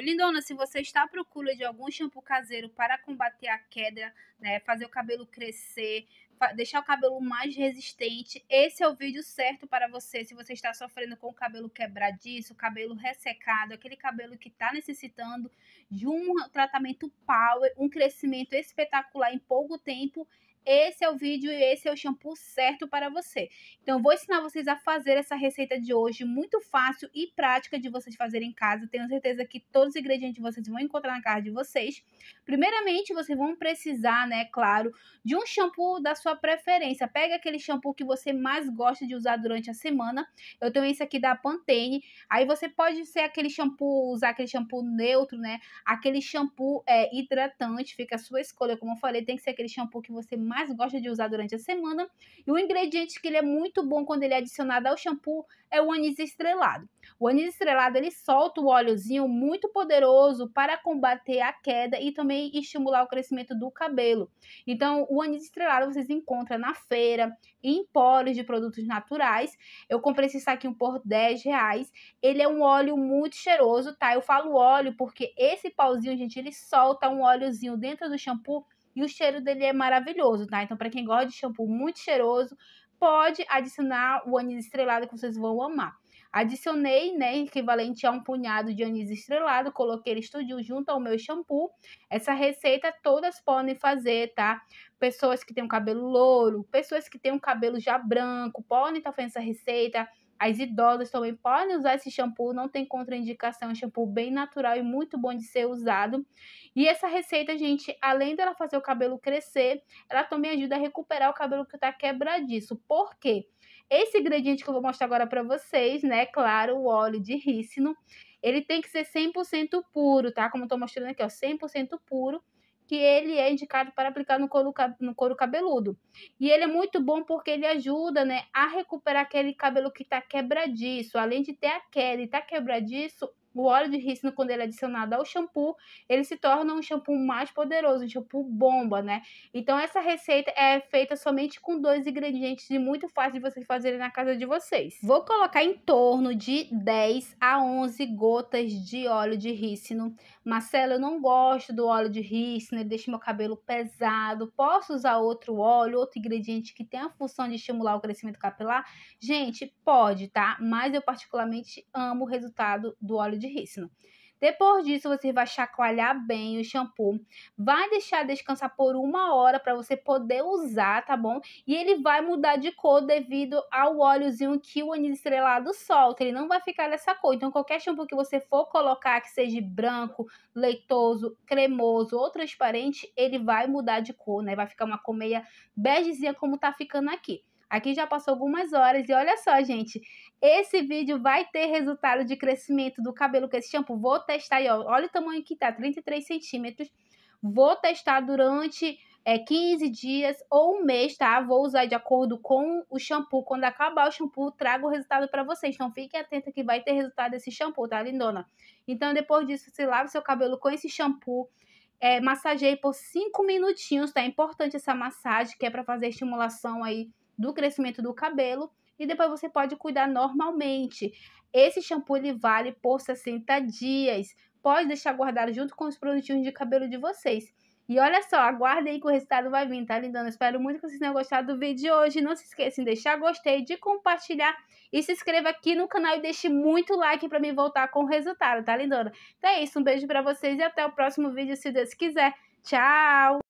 Lindona, se você está à procura de algum shampoo caseiro para combater a queda, né, fazer o cabelo crescer, deixar o cabelo mais resistente, esse é o vídeo certo para você. Se você está sofrendo com o cabelo quebradiço, cabelo ressecado, aquele cabelo que está necessitando de um tratamento power, um crescimento espetacular em pouco tempo, esse é o vídeo e esse é o shampoo certo para você. Então, eu vou ensinar vocês a fazer essa receita de hoje, muito fácil e prática de vocês fazerem em casa. Tenho certeza que todos os ingredientes vocês vão encontrar na casa de vocês. Primeiramente, vocês vão precisar, né, claro, de um shampoo da sua preferência. Pega aquele shampoo que você mais gosta de usar durante a semana. Eu tenho esse aqui da Pantene. Aí você pode ser aquele shampoo, usar aquele shampoo neutro, né? Aquele shampoo é hidratante, fica a sua escolha. Como eu falei, tem que ser aquele shampoo que você mais gosta de usar durante a semana. E o ingrediente que ele é muito bom quando ele é adicionado ao shampoo é o anis estrelado. O anis estrelado ele solta o óleozinho muito poderoso para combater a queda e também estimular o crescimento do cabelo. Então, o anis estrelado vocês encontram na feira, em polis de produtos naturais. Eu comprei esse saquinho por 10 reais. Ele é um óleo muito cheiroso, tá? Eu falo óleo porque esse pauzinho, gente, ele solta um óleozinho dentro do shampoo e o cheiro dele é maravilhoso, tá? Então, para quem gosta de shampoo muito cheiroso, pode adicionar o anis estrelado que vocês vão amar. Adicionei, né, equivalente a um punhado de anis estrelado, coloquei ele estudio junto ao meu shampoo. Essa receita todas podem fazer, tá? Pessoas que têm um cabelo louro, pessoas que têm um cabelo já branco, podem estar tá fazendo essa receita. As idosas também podem usar esse shampoo, não tem contraindicação, é um shampoo bem natural e muito bom de ser usado. E essa receita, gente, além dela fazer o cabelo crescer, ela também ajuda a recuperar o cabelo que tá quebradiço. Por quê? Esse ingrediente que eu vou mostrar agora para vocês, né? Claro, o óleo de rícino, ele tem que ser 100% puro, tá? Como eu tô mostrando aqui, ó, 100% puro que ele é indicado para aplicar no couro, no couro cabeludo. E ele é muito bom porque ele ajuda, né, a recuperar aquele cabelo que está quebradiço. Além de ter a queda e tá quebradiço, o óleo de rícino, quando ele é adicionado ao shampoo, ele se torna um shampoo mais poderoso, um shampoo bomba, né? Então, essa receita é feita somente com dois ingredientes e muito fácil de vocês fazerem na casa de vocês. Vou colocar em torno de 10 a 11 gotas de óleo de rícino. Marcelo, eu não gosto do óleo de rícino, ele deixa meu cabelo pesado. Posso usar outro óleo, outro ingrediente que tem a função de estimular o crescimento capilar? Gente, pode, tá? Mas eu particularmente amo o resultado do óleo de rícino. Depois disso, você vai chacoalhar bem o shampoo, vai deixar descansar por uma hora para você poder usar, tá bom? E ele vai mudar de cor devido ao óleozinho que o anis estrelado solta. Ele não vai ficar dessa cor. Então, qualquer shampoo que você for colocar, que seja branco, leitoso, cremoso ou transparente, ele vai mudar de cor, né? Vai ficar uma cor meia begezinha como tá ficando aqui. Aqui já passou algumas horas e olha só, gente, esse vídeo vai ter resultado de crescimento do cabelo com esse shampoo. Vou testar aí, ó, olha o tamanho que tá, 33 centímetros. Vou testar durante é, 15 dias ou um mês, tá? Vou usar de acordo com o shampoo. Quando acabar o shampoo, trago o resultado para vocês. Então, fique atenta que vai ter resultado desse shampoo, tá, lindona? Então, depois disso, você lava seu cabelo com esse shampoo. É, massageie por 5 minutinhos, tá? É importante essa massagem, que é para fazer estimulação aí do crescimento do cabelo e depois você pode cuidar normalmente. Esse shampoo ele vale por 60 dias. Pode deixar guardado junto com os produtinhos de cabelo de vocês. E olha só, aguardem aí que o resultado vai vir, tá, lindona? Espero muito que vocês tenham gostado do vídeo de hoje. Não se esqueçam de deixar gostei, de compartilhar e se inscreva aqui no canal e deixe muito like para mim voltar com o resultado, tá, lindona? Então é isso, um beijo para vocês e até o próximo vídeo, se Deus quiser. Tchau!